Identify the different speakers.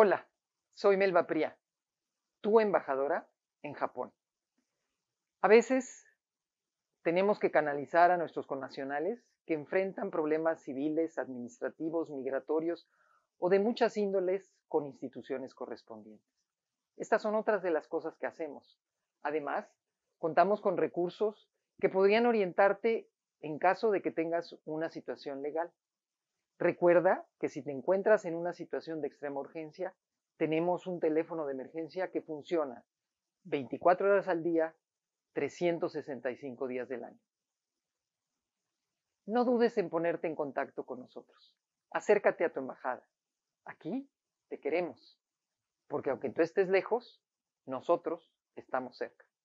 Speaker 1: Hola, soy Melba Pría, tu embajadora en Japón. A veces tenemos que canalizar a nuestros connacionales que enfrentan problemas civiles, administrativos, migratorios o de muchas índoles con instituciones correspondientes. Estas son otras de las cosas que hacemos. Además, contamos con recursos que podrían orientarte en caso de que tengas una situación legal. Recuerda que si te encuentras en una situación de extrema urgencia, tenemos un teléfono de emergencia que funciona 24 horas al día, 365 días del año. No dudes en ponerte en contacto con nosotros. Acércate a tu embajada. Aquí te queremos, porque aunque tú estés lejos, nosotros estamos cerca.